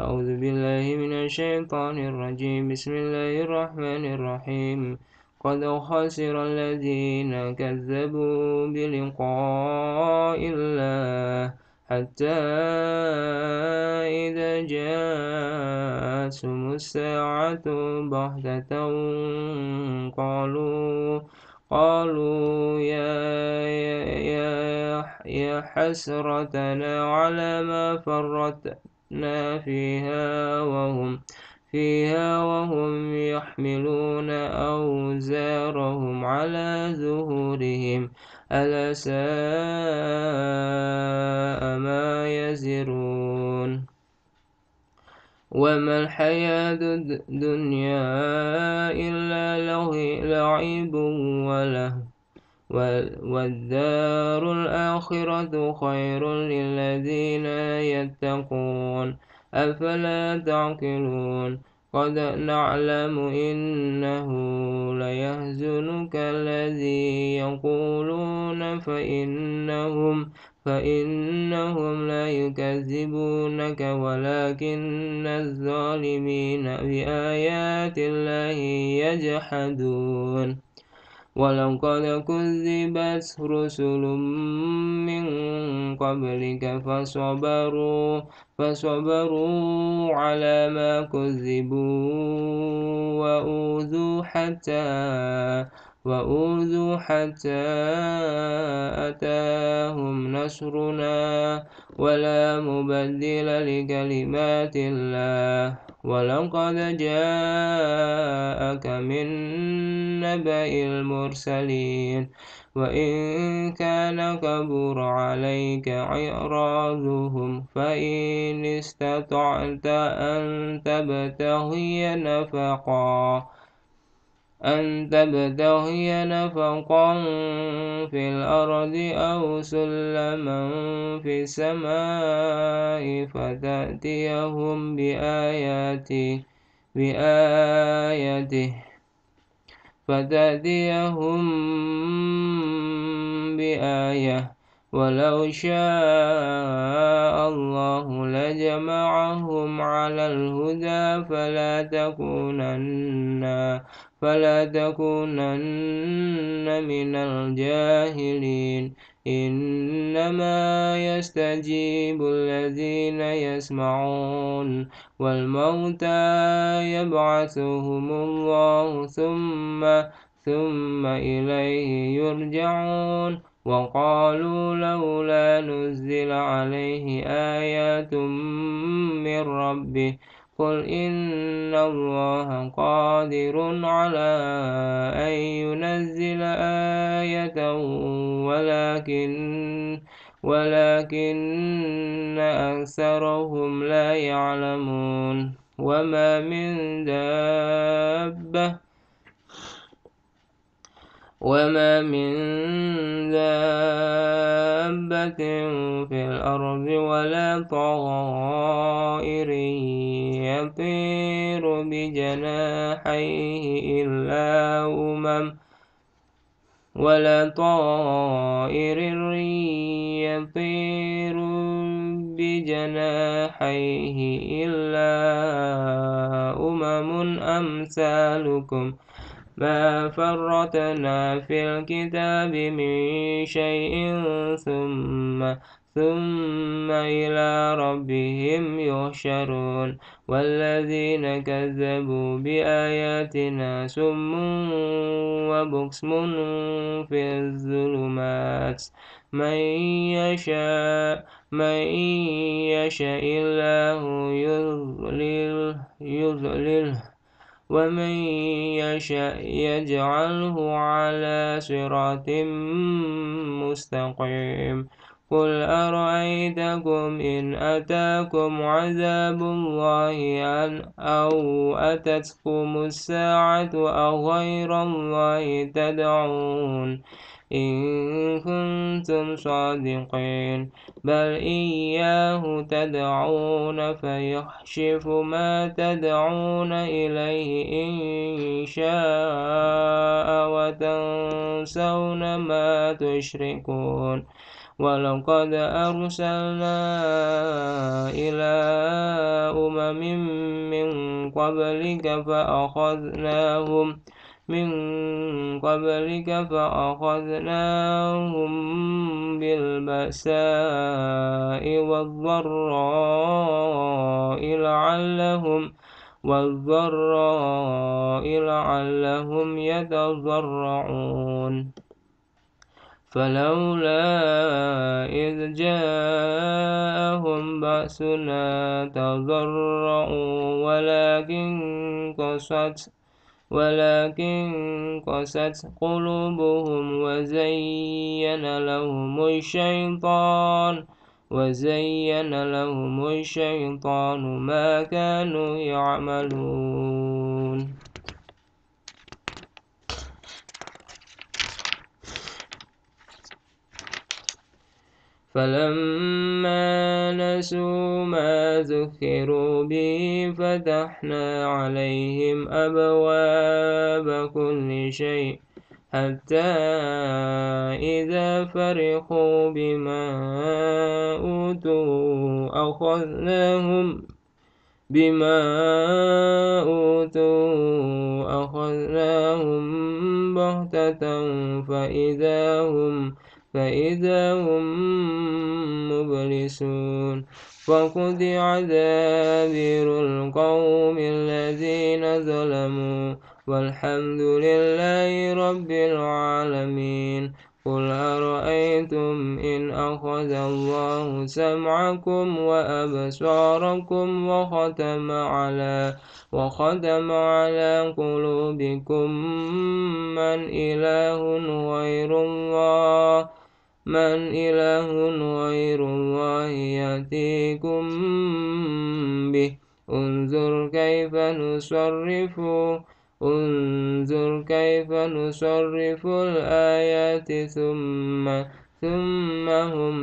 أعوذ بالله من الشيطان الرجيم بسم الله الرحمن الرحيم قد خسر الذين كذبوا بلقاء الله حتى إذا جاءتهم الساعة بغتة قالوا قالوا يا يا يا, يا حسرتنا على ما فرطت خالدين فيها وهم فيها وهم يحملون أوزارهم على ظهورهم ألا ساء ما يزرون وما الحياة الدنيا والدار الآخرة خير للذين يتقون أفلا تعقلون قد نعلم إنه ليحزنك الذي يقولون فإنهم فإنهم لا يكذبونك ولكن الظالمين بآيات الله يجحدون ولقد كذبت رسل من قبلك فصبروا فصبروا على ما كذبوا وأوذوا حتى وأوذوا حتى أتاهم نصرنا ولا مبدل لكلمات الله ولقد جاءك من نبأ المرسلين وإن كان كبر عليك إعراضهم فإن استطعت أن تبتغي نفقا أن تبتغي نفقا في الأرض أو سلما في السماء فتأتيهم بآياته بآياته فتأتيهم بآية ولو شاء الله لجمعهم على الهدى فلا تكونن فلا تكونن من الجاهلين إنما يستجيب الذين يسمعون والموتى يبعثهم الله ثم ثم إليه يرجعون وقالوا لولا نزل عليه آيات من ربه قل إن الله قادر على أن ينزل آية ولكن ولكن أكثرهم لا يعلمون وما من دابة وما من دابة في الأرض ولا طائر يطير بجناحيه إلا أمم ولا طائر يطير بجناحيه إلا أمم أمثالكم ۖ ما فرطنا في الكتاب من شيء ثم ثم إلى ربهم يحشرون والذين كذبوا بآياتنا سم وبكسم في الظلمات من يشاء من يشاء الله يذلله يذلله ومن يشاء يجعله على صراط مستقيم قل أرأيتكم إن أتاكم عذاب الله أن أو أتتكم الساعة أغير الله تدعون إن كنتم صادقين بل إياه تدعون فيحشف ما تدعون إليه إن شاء وتنسون ما تشركون ولقد أرسلنا إلى أمم من قبلك فأخذناهم من قبلك فأخذناهم بالبأساء والضراء لعلهم والضراء لعلهم يتضرعون فلولا إذ جاءهم بأسنا تضرعوا ولكن قست ولكن قست قلوبهم وزين لهم الشيطان وزين لهم الشيطان ما كانوا يعملون فلما نسوا ما ذكروا به فتحنا عليهم أبواب كل شيء حتى إذا فرحوا بما أوتوا أخذناهم بما أوتوا أخذناهم بغتة فإذا هم فإذا هم مبلسون وقضي عذابير القوم الذين ظلموا والحمد لله رب العالمين قل أرأيتم إن أخذ الله سمعكم وأبصاركم وختم على وختم على قلوبكم من إله غير الله من إله غير الله يأتيكم به انظر كيف نصرف انظر كيف نصرف الآيات ثم ثم هم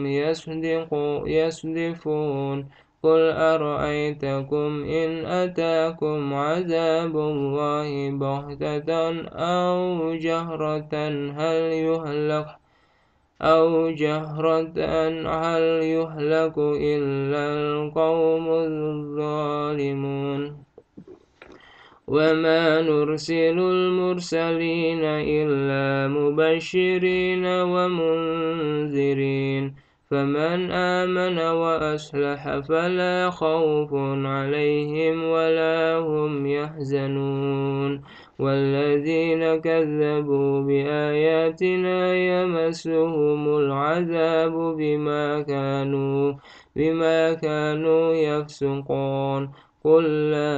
يصدفون قل أرأيتكم إن أتاكم عذاب الله بغتة أو جهرة هل يهلك أو جهرة هل يهلك إلا القوم الظالمون وما نرسل المرسلين إلا مبشرين ومنذرين فمن آمن وأصلح فلا خوف عليهم ولا هم يحزنون والذين كذبوا بآياتنا يمسهم العذاب بما كانوا بما كانوا يفسقون قل لا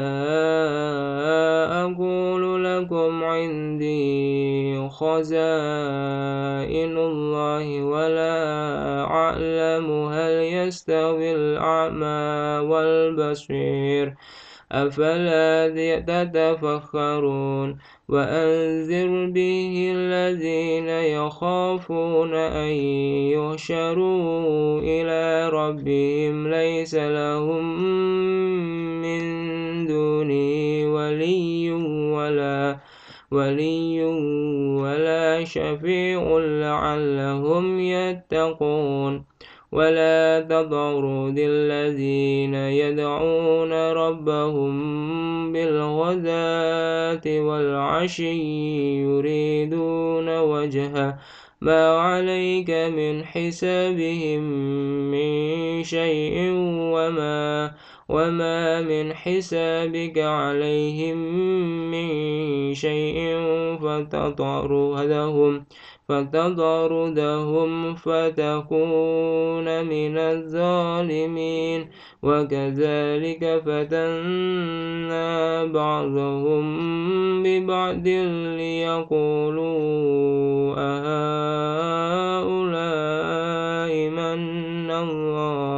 أقول لكم عندي خزائن الله ولا أعلم هل يستوي الأعمى والبصير أفلا تتفكرون وأنذر به الذين يخافون أن يحشروا إلى ربهم ليس لهم من دونه ولي ولا ولي ولا شفيع لعلهم يتقون ولا تطرد الذين يدعون ربهم بالغداة والعشي يريدون وجهه ما عليك من حسابهم من شيء وما وما من حسابك عليهم من شيء فتطردهم فتطردهم فتكون من الظالمين وكذلك فتنا بعضهم ببعض ليقولوا أهؤلاء من الله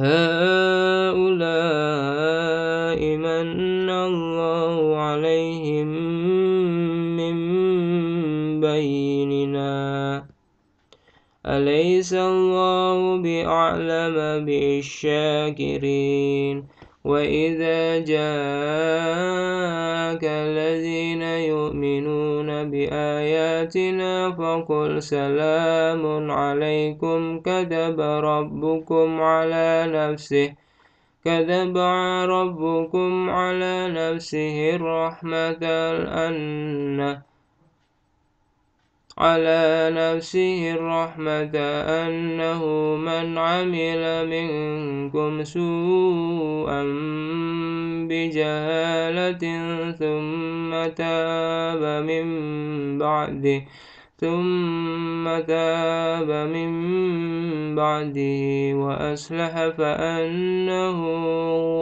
هؤلاء من الله عليهم من بيننا أليس الله بأعلم بالشاكرين وإذا جاء آياتنا فقل سلام عليكم كذب ربكم على نفسه كذب ربكم على نفسه الرحمة الأن على نفسه الرحمة أنه من عمل منكم سوءا بجهالة ثم تاب من بعده ثم تاب من بعده وأصلح فأنه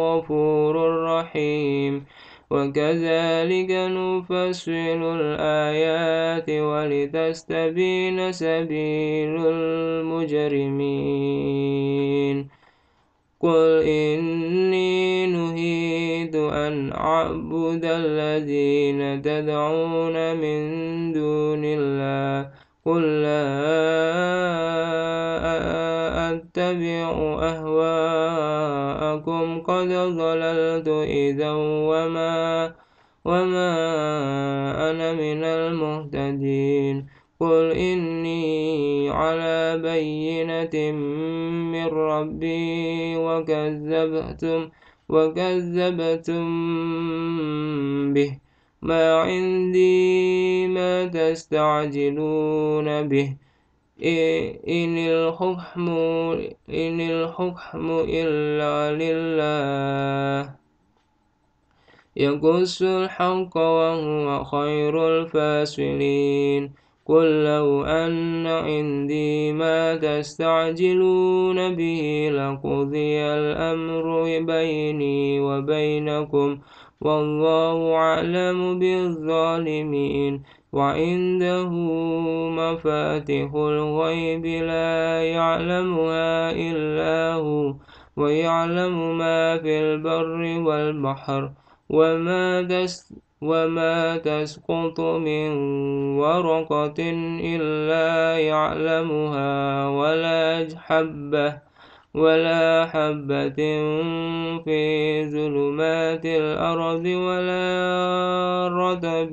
غفور رحيم وكذلك نفصل الآيات ولتستبين سبيل المجرمين قل إني أن أعبد الذين تدعون من دون الله قل لا أتبع أهواءكم قد ضللت إذا وما وما أنا من المهتدين قل إني على بينة من ربي وكذبتم وكذبتم به ما عندي ما تستعجلون به إن الحكم إن الحكم إلا لله يقص الحق وهو خير الفاسلين قل لو أن عندي ما تستعجلون به لقضي الأمر بيني وبينكم والله أعلم بالظالمين وعنده مفاتح الغيب لا يعلمها إلا هو ويعلم ما في البر والبحر وما تستعجلون وما تسقط من ورقة إلا يعلمها ولا حبة ولا حبة في ظلمات الأرض ولا رطب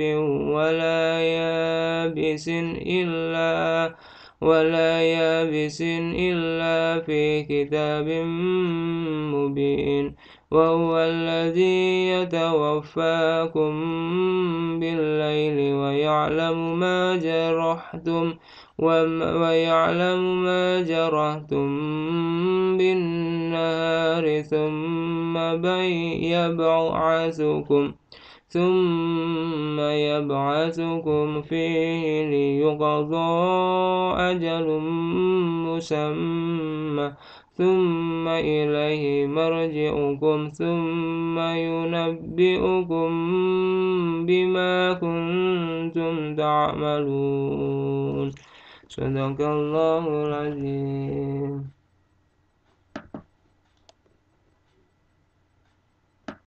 ولا يابس إلا ولا يابس إلا في كتاب مبين وهو الذي يتوفاكم بالليل ويعلم ما جرحتم ويعلم ما جرحتم بالنهار ثم يبعثكم ثم يبعثكم فيه ليقضى أجل مسمى ثم إليه مرجعكم ثم ينبئكم بما كنتم تعملون صدق الله العظيم